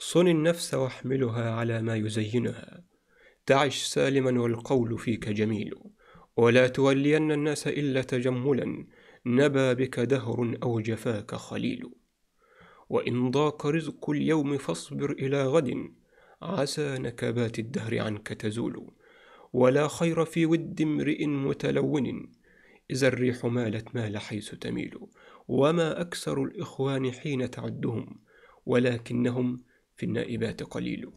صن النفس واحملها على ما يزينها تعش سالما والقول فيك جميل ولا تولين الناس إلا تجملا نبى بك دهر أو جفاك خليل وإن ضاق رزق اليوم فاصبر إلى غد عسى نكبات الدهر عنك تزول ولا خير في ود امرئ متلون إذا الريح مالت مال حيث تميل وما أكثر الإخوان حين تعدهم ولكنهم في النائبات قليل